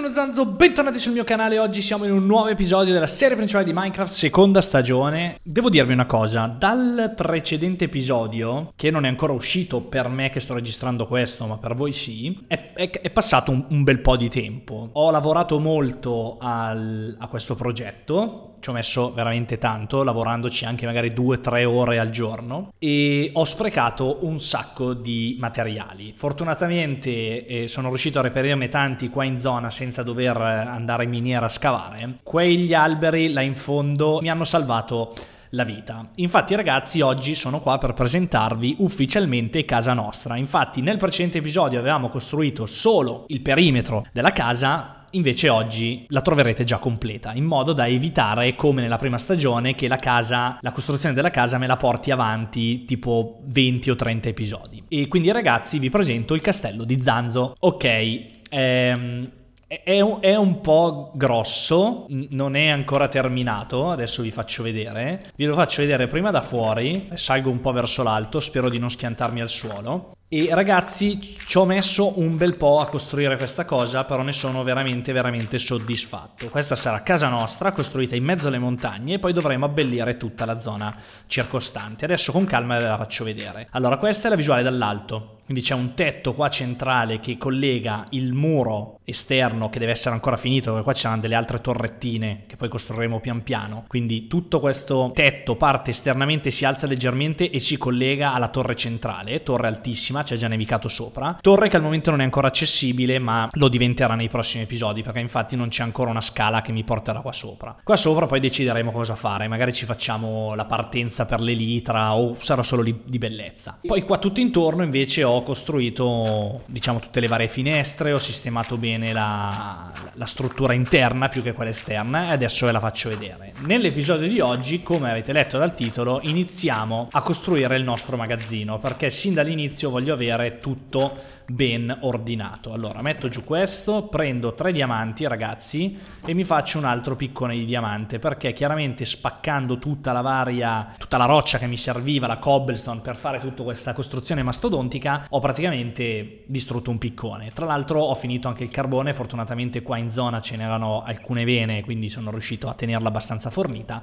sono Zanzo, bentornati sul mio canale. Oggi siamo in un nuovo episodio della serie principale di Minecraft, seconda stagione. Devo dirvi una cosa, dal precedente episodio, che non è ancora uscito per me che sto registrando questo, ma per voi sì, è, è, è passato un, un, bel po' di tempo. Ho lavorato molto al, a questo progetto, ci ho messo veramente tanto, lavorandoci anche magari 2-3 ore al giorno e ho sprecato un sacco di materiali. Fortunatamente eh, sono riuscito a reperirne tanti qua in zona senza senza dover andare in miniera a scavare, quegli alberi là in fondo mi hanno salvato la vita. Infatti ragazzi oggi sono qua per presentarvi ufficialmente casa nostra. Infatti nel precedente episodio avevamo costruito solo il perimetro della casa invece oggi la troverete già completa, in modo da evitare, come nella prima stagione, che la casa, la costruzione della casa me la porti avanti tipo 20 o 30 episodi. E quindi ragazzi vi presento il castello di Zanzo. Ok, ehm, è un, è un, po' grosso, non è ancora terminato, adesso vi faccio vedere. Vi lo faccio vedere prima da fuori, salgo un po' verso l'alto, spero di non schiantarmi al suolo. E ragazzi, ci ho messo un bel po' a costruire questa cosa, però ne sono veramente, veramente soddisfatto. Questa sarà casa nostra, costruita in mezzo alle montagne, e poi dovremo abbellire tutta la zona circostante. Adesso con calma ve la faccio vedere. Allora, questa è la visuale dall'alto. Quindi c'è un tetto qua centrale che collega il muro esterno che deve essere ancora finito, perché qua ci saranno delle altre torrettine che poi costruiremo pian piano. Quindi tutto questo tetto parte esternamente, si alza leggermente e si collega alla torre centrale, torre altissima, c'è già nevicato sopra. Torre che al momento non è ancora accessibile, ma lo diventerà nei prossimi episodi, perché infatti non c'è ancora una scala che mi porterà qua sopra. Qua sopra poi decideremo cosa fare, magari ci facciamo la partenza per l'elitra o sarà solo di bellezza. Poi qua tutto intorno invece ho ho costruito diciamo tutte le varie finestre, ho sistemato bene la, la struttura interna più che quella esterna e adesso ve la faccio vedere. Nell'episodio di oggi, come avete letto dal titolo, iniziamo a costruire il nostro magazzino perché sin dall'inizio voglio avere tutto ben ordinato. Allora metto giù questo, prendo tre diamanti ragazzi e mi faccio un altro piccone di diamante perché chiaramente spaccando tutta la varia, tutta la roccia che mi serviva, la cobblestone per fare tutta questa costruzione mastodontica ho praticamente distrutto un piccone. Tra l'altro ho finito anche il carbone, fortunatamente qua in zona ce n'erano alcune vene quindi sono riuscito a tenerla abbastanza fornita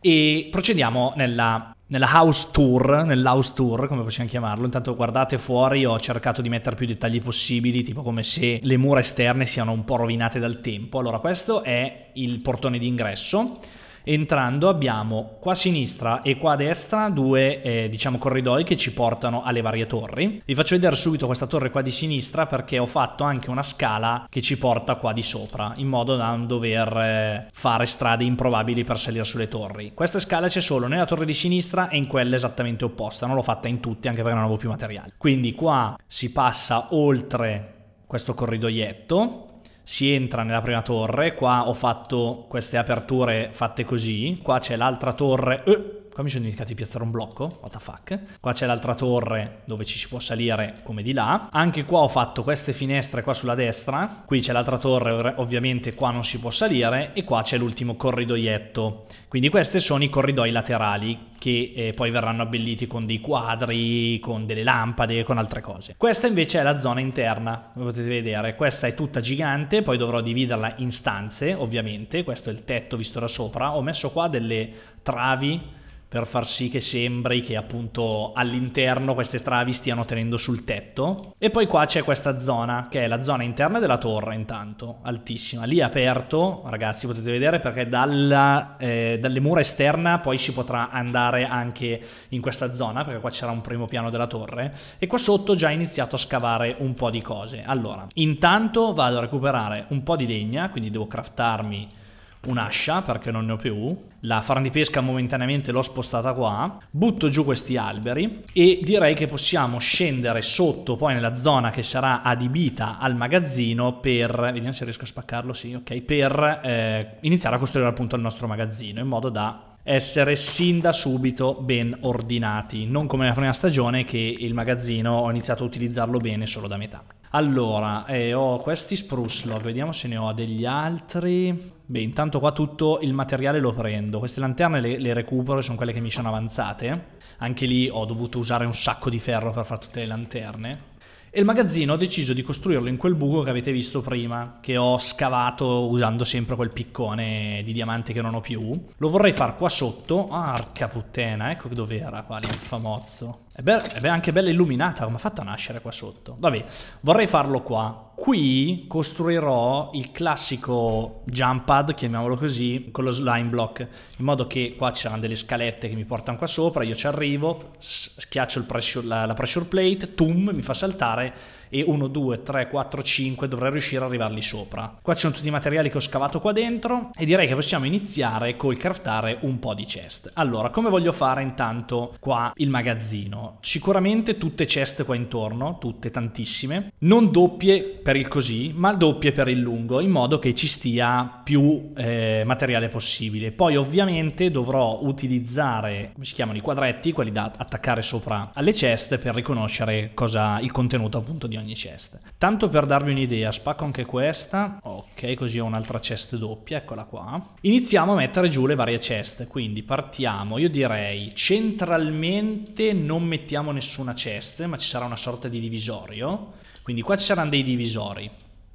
e procediamo nella nella house tour, nell'house tour come possiamo chiamarlo, intanto guardate fuori, ho cercato di mettere più dettagli possibili, tipo come se le mura esterne siano un po' rovinate dal tempo. Allora questo è il portone d'ingresso. Entrando abbiamo qua a sinistra e qua a destra due eh, diciamo corridoi che ci portano alle varie torri. Vi faccio vedere subito questa torre qua di sinistra perché ho fatto anche una scala che ci porta qua di sopra in modo da non dover eh, fare strade improbabili per salire sulle torri. Questa scala c'è solo nella torre di sinistra e in quella esattamente opposta, non l'ho fatta in tutti anche perché non avevo più materiale. Quindi qua si passa oltre questo corridoietto si entra nella prima torre, qua ho fatto queste aperture fatte così, qua c'è l'altra torre, eh, Qua mi sono dimenticato di piazzare un blocco, what the fuck. Qua c'è l'altra torre dove ci si può salire come di là. Anche qua ho fatto queste finestre qua sulla destra. Qui c'è l'altra torre, ovviamente qua non si può salire. E qua c'è l'ultimo corridoietto. Quindi questi sono i corridoi laterali che eh, poi verranno abbelliti con dei quadri, con delle lampade, con altre cose. Questa invece è la zona interna, come potete vedere. Questa è tutta gigante, poi dovrò dividerla in stanze, ovviamente. Questo è il tetto visto da sopra. Ho messo qua delle travi per far sì che sembri che appunto all'interno queste travi stiano tenendo sul tetto. E poi qua c'è questa zona, che è la zona interna della torre intanto, altissima. Lì è aperto, ragazzi potete vedere, perché dalla, eh, dalle mura esterna poi si potrà andare anche in questa zona, perché qua c'era un primo piano della torre. E qua sotto ho già iniziato a scavare un po' di cose. Allora, intanto vado a recuperare un po' di legna, quindi devo craftarmi un'ascia perché non ne ho più, la farna di pesca momentaneamente l'ho spostata qua, butto giù questi alberi e direi che possiamo scendere sotto poi nella zona che sarà adibita al magazzino per, vediamo se riesco a spaccarlo, sì, ok, per eh, iniziare a costruire appunto il nostro magazzino in modo da essere sin da subito ben ordinati, non come nella prima stagione che il magazzino ho iniziato a utilizzarlo bene solo da metà. Allora, eh, ho questi spruslog, vediamo se ne ho degli altri. Beh, intanto qua tutto il materiale lo prendo. Queste lanterne le, le recupero, sono quelle che mi sono avanzate. Anche lì ho dovuto usare un sacco di ferro per fare tutte le lanterne. E il magazzino ho deciso di costruirlo in quel buco che avete visto prima, che ho scavato usando sempre quel piccone di diamante che non ho più. Lo vorrei far qua sotto. Arca puttana, ecco dove era qua l'infamozzo. È, be è anche bella illuminata, come ha fatto a nascere qua sotto? Vabbè, vorrei farlo qua. Qui costruirò il classico jump pad, chiamiamolo così, con lo slime block, in modo che qua ci saranno delle scalette che mi portano qua sopra, io ci arrivo, schiaccio pressure, la, la pressure plate, tum, mi fa saltare e 1, 2, 3, 4, 5 dovrei riuscire ad arrivarli sopra. Qua ci sono tutti i materiali che ho scavato qua dentro e direi che possiamo iniziare col craftare un po' di chest. Allora, come voglio fare intanto qua il magazzino? Sicuramente tutte chest qua intorno, tutte tantissime, non doppie per il così, ma doppie per il lungo, in modo che ci stia più eh, materiale possibile. Poi ovviamente dovrò utilizzare, come si chiamano, i quadretti, quelli da attaccare sopra alle chest per riconoscere cosa, il contenuto appunto di ogni chest. Tanto per darvi un'idea, spacco anche questa, ok così ho un'altra cesta doppia, eccola qua. Iniziamo a mettere giù le varie ceste, quindi partiamo, io direi centralmente non mettiamo nessuna cesta, ma ci sarà una sorta di divisorio, quindi qua ci saranno dei divisori,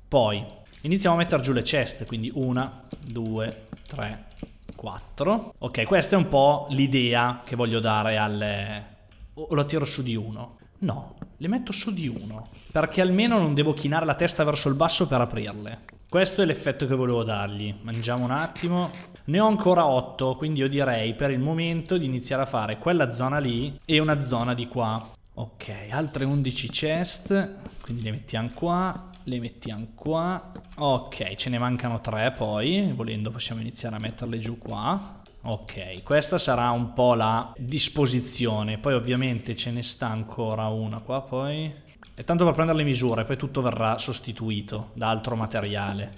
poi iniziamo a mettere giù le ceste, quindi una, due, tre, quattro. Ok, questa è un po' l'idea che voglio dare al... o la tiro su di uno. No, le metto su di uno, perché almeno non devo chinare la testa verso il basso per aprirle. Questo è l'effetto che volevo dargli. Mangiamo un attimo. Ne ho ancora 8, quindi io direi per il momento di iniziare a fare quella zona lì e una zona di qua. Ok, altre 11 chest, quindi le mettiamo qua, le mettiamo qua. Ok, ce ne mancano 3 poi, volendo possiamo iniziare a metterle giù qua. Ok, questa sarà un po' la disposizione, poi ovviamente ce ne sta ancora una qua poi. È tanto per prendere le misure, poi tutto verrà sostituito da altro materiale.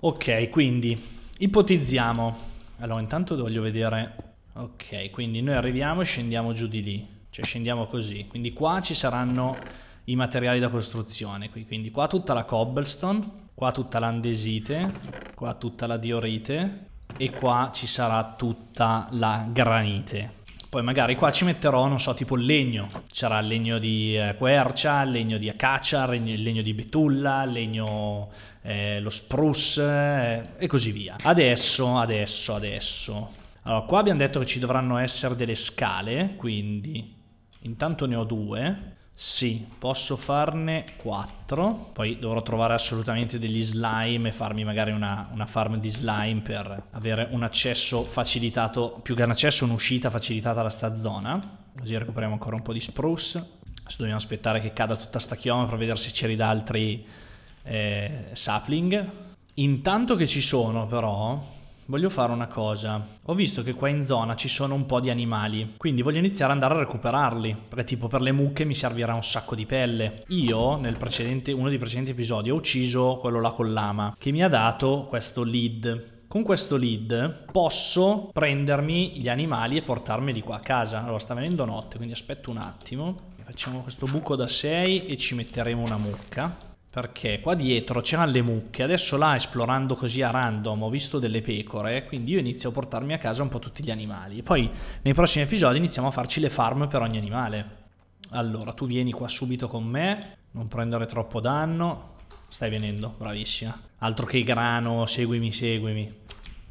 Ok, quindi ipotizziamo. Allora intanto voglio vedere... Ok, quindi noi arriviamo e scendiamo giù di lì, cioè scendiamo così. Quindi qua ci saranno i materiali da costruzione, quindi qua tutta la cobblestone, qua tutta l'andesite, qua tutta la diorite, e qua ci sarà tutta la granite. Poi magari qua ci metterò, non so, tipo il legno. C'era il legno di eh, quercia, il legno di acacia, il legno di betulla, il legno, eh, lo spruce eh, e così via. Adesso, adesso, adesso. Allora, qua abbiamo detto che ci dovranno essere delle scale, quindi intanto ne ho due. Sì, posso farne 4. Poi dovrò trovare assolutamente degli slime e farmi magari una, una, farm di slime per avere un accesso facilitato, più che un accesso, un'uscita facilitata da sta zona. Così recuperiamo ancora un po' di spruce. Adesso dobbiamo aspettare che cada tutta sta chioma per vedere se ci ridà altri eh, sapling. Intanto che ci sono però, voglio fare una cosa. Ho visto che qua in zona ci sono un po' di animali, quindi voglio iniziare ad andare a recuperarli, perché tipo per le mucche mi servirà un sacco di pelle. Io, nel precedente, uno dei precedenti episodi, ho ucciso quello là con l'ama, che mi ha dato questo lead. Con questo lead posso prendermi gli animali e portarmeli qua a casa. Allora sta venendo notte, quindi aspetto un attimo. Facciamo questo buco da 6 e ci metteremo una mucca. Perché qua dietro c'erano le mucche, adesso là esplorando così a random ho visto delle pecore, quindi io inizio a portarmi a casa un po' tutti gli animali. E poi nei prossimi episodi iniziamo a farci le farm per ogni animale. Allora, tu vieni qua subito con me, non prendere troppo danno. Stai venendo, bravissima. Altro che grano, seguimi, seguimi.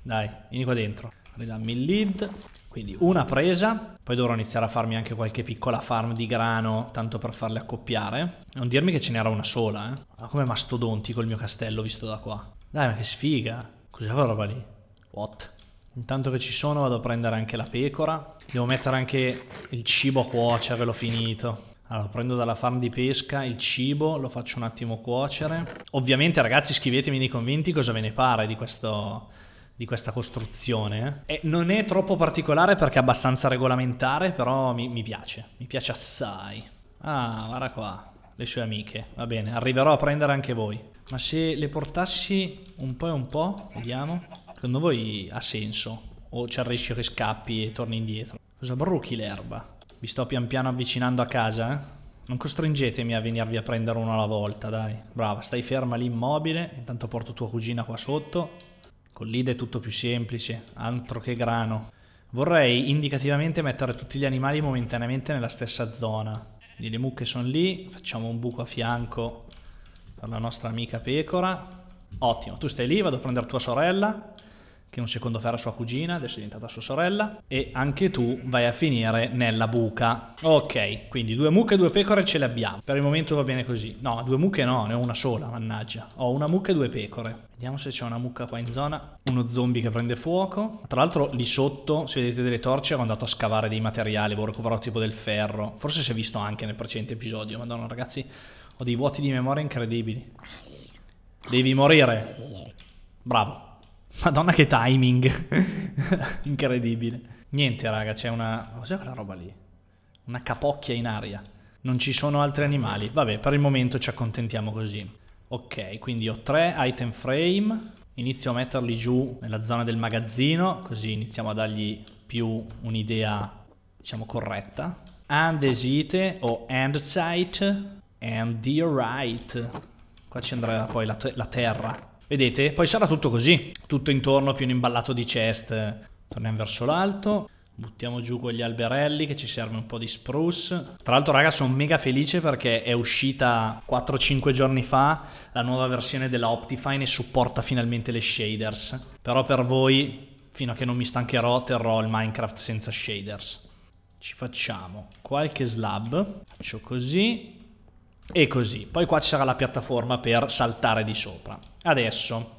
Dai, vieni qua dentro. Ridammi il lead. Quindi una presa, poi dovrò iniziare a farmi anche qualche piccola farm di grano, tanto per farle accoppiare. Non dirmi che ce n'era una sola, eh. Ma come mastodonti col mio castello visto da qua. Dai, ma che sfiga. Cos'è quella roba lì? What? Intanto che ci sono vado a prendere anche la pecora. Devo mettere anche il cibo a cuocere, l'ho finito. Allora, prendo dalla farm di pesca il cibo, lo faccio un attimo cuocere. Ovviamente, ragazzi, scrivetemi nei commenti cosa ve ne pare di questo di questa costruzione. Eh? E non è troppo particolare perché è abbastanza regolamentare, però mi, mi piace, mi piace assai. Ah, guarda qua, le sue amiche. Va bene, arriverò a prendere anche voi. Ma se le portassi un po' e un po', vediamo. Secondo voi ha senso? O c'è il rischio che scappi e torni indietro? Cosa bruchi l'erba? Vi sto pian piano avvicinando a casa, eh? Non costringetemi a venirvi a prendere uno alla volta, dai. Brava, stai ferma lì immobile. Intanto porto tua cugina qua sotto. Con l'ID è tutto più semplice, altro che grano. Vorrei indicativamente mettere tutti gli animali momentaneamente nella stessa zona. Quindi le mucche sono lì, facciamo un buco a fianco per la nostra amica pecora. Ottimo, tu stai lì, vado a prendere tua sorella che un secondo fa era sua cugina, adesso è diventata sua sorella, e anche tu vai a finire nella buca. Ok, quindi due mucche e due pecore ce le abbiamo. Per il momento va bene così. No, due mucche no, ne ho una sola, mannaggia. Ho una mucca e due pecore. Vediamo se c'è una mucca qua in zona. Uno zombie che prende fuoco. Tra l'altro lì sotto, se vedete delle torce, ero andato a scavare dei materiali, avevo recuperato tipo del ferro. Forse si è visto anche nel precedente episodio. Madonna, ragazzi, ho dei vuoti di memoria incredibili. Devi morire. Bravo. Madonna che timing. Incredibile. Niente, raga, c'è una... Cos'è quella roba lì? Una capocchia in aria. Non ci sono altri animali. Vabbè, per il momento ci accontentiamo così. Ok, quindi ho tre item frame. Inizio a metterli giù nella zona del magazzino, così iniziamo a dargli più un'idea, diciamo, corretta. Andesite o andsight and the right. Qua ci andrà poi la, la terra. Vedete? Poi sarà tutto così, tutto intorno più un imballato di chest. Torniamo verso l'alto. Buttiamo giù quegli alberelli che ci serve un po' di spruce. Tra l'altro raga sono mega felice perché è uscita 4-5 giorni fa la nuova versione della Optifine e supporta finalmente le shaders. Però per voi, fino a che non mi stancherò, terrò il Minecraft senza shaders. Ci facciamo qualche slab. Faccio così e così. Poi qua ci sarà la piattaforma per saltare di sopra. Adesso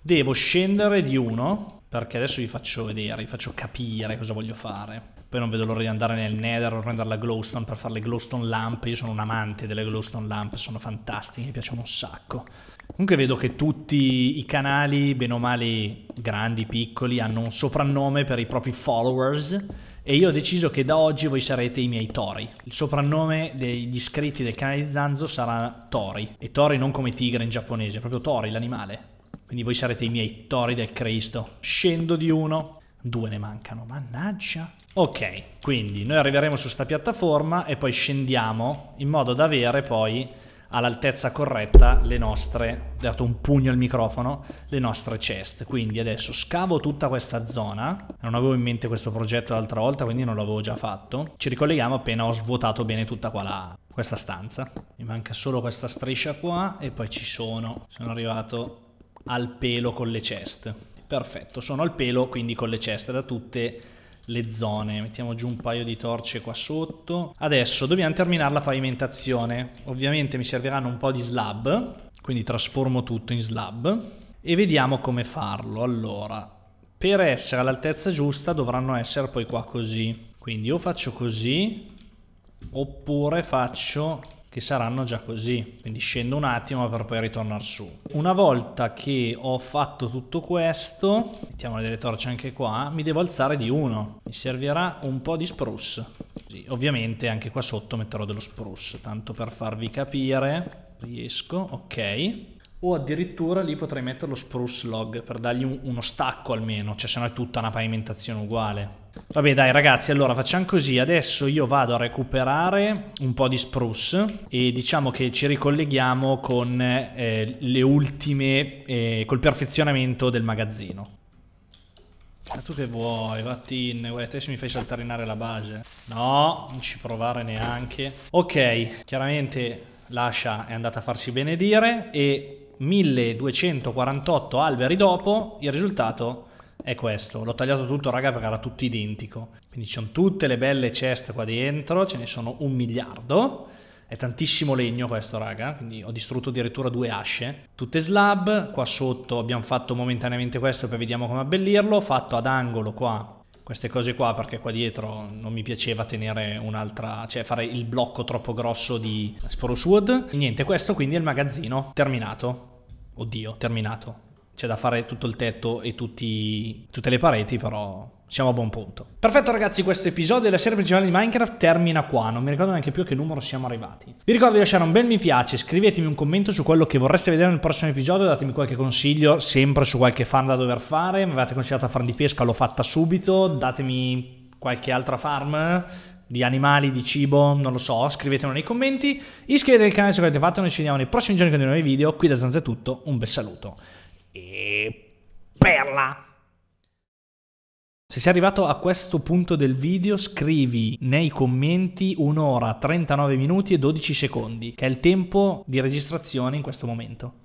devo scendere di uno, perché adesso vi faccio vedere, vi faccio capire cosa voglio fare. Poi non vedo l'ora di andare nel Nether o prendere la glowstone per fare le glowstone lamp. Io sono un amante delle glowstone lamp, sono fantastiche, mi piacciono un sacco. Comunque vedo che tutti i canali, bene o male grandi, piccoli, hanno un soprannome per i propri followers e io ho deciso che da oggi voi sarete i miei tori. Il soprannome degli iscritti del canale di Zanzo sarà Tori, e Tori non come tigre in giapponese, proprio Tori, l'animale. Quindi voi sarete i miei tori del Cristo. Scendo di uno, due ne mancano, mannaggia. Ok, quindi noi arriveremo su sta piattaforma e poi scendiamo in modo da avere poi all'altezza corretta le nostre, ho dato un pugno al microfono, le nostre chest. Quindi adesso scavo tutta questa zona, non avevo in mente questo progetto l'altra volta, quindi non l'avevo già fatto. Ci ricolleghiamo appena ho svuotato bene tutta qua la, questa stanza. Mi manca solo questa striscia qua e poi ci sono. Sono arrivato al pelo con le chest. Perfetto, sono al pelo quindi con le ceste da tutte le le zone. Mettiamo giù un paio di torce qua sotto. Adesso dobbiamo terminare la pavimentazione. Ovviamente mi serviranno un po' di slab, quindi trasformo tutto in slab. E vediamo come farlo. Allora, per essere all'altezza giusta dovranno essere poi qua così. Quindi o faccio così, oppure faccio che saranno già così. Quindi scendo un attimo per poi ritornare su. Una volta che ho fatto tutto questo, mettiamo delle torce anche qua, mi devo alzare di uno. Mi servirà un po' di spruce. Così. Ovviamente anche qua sotto metterò dello spruce, tanto per farvi capire. Riesco, ok o addirittura lì potrei mettere lo spruce log per dargli un, uno stacco almeno, cioè se no è tutta una pavimentazione uguale. Vabbè dai ragazzi, allora facciamo così, adesso io vado a recuperare un po' di spruce e diciamo che ci ricolleghiamo con eh, le ultime, eh, col perfezionamento del magazzino. Ma tu che vuoi, Vattin? Guarda, adesso mi fai saltarinare la base. No, non ci provare neanche. Ok, chiaramente Lascia è andata a farsi benedire e 1248 alberi dopo il risultato è questo. L'ho tagliato tutto raga perché era tutto identico. Quindi ci sono tutte le belle ceste qua dentro, ce ne sono un miliardo. È tantissimo legno questo raga, quindi ho distrutto addirittura due asce. Tutte slab, qua sotto abbiamo fatto momentaneamente questo per vediamo come abbellirlo, fatto ad angolo qua queste cose qua perché qua dietro non mi piaceva tenere un'altra, cioè fare il blocco troppo grosso di Sporus Wood. Niente, questo quindi è il magazzino terminato. Oddio, terminato c'è da fare tutto il tetto e tutti, tutte le pareti, però siamo a buon punto. Perfetto ragazzi, questo episodio della serie principale di Minecraft termina qua, non mi ricordo neanche più a che numero siamo arrivati. Vi ricordo di lasciare un bel mi piace, scrivetemi un commento su quello che vorreste vedere nel prossimo episodio, datemi qualche consiglio, sempre su qualche farm da dover fare, mi avete consigliato a farm di pesca, l'ho fatta subito, datemi qualche altra farm, di animali, di cibo, non lo so, scrivetelo nei commenti, iscrivetevi al canale se avete fatto, noi ci vediamo nei prossimi giorni con dei nuovi video, qui da Zanza è tutto, un bel saluto e perla. Se sei arrivato a questo punto del video scrivi nei commenti un'ora 39 minuti e 12 secondi, che è il tempo di registrazione in questo momento.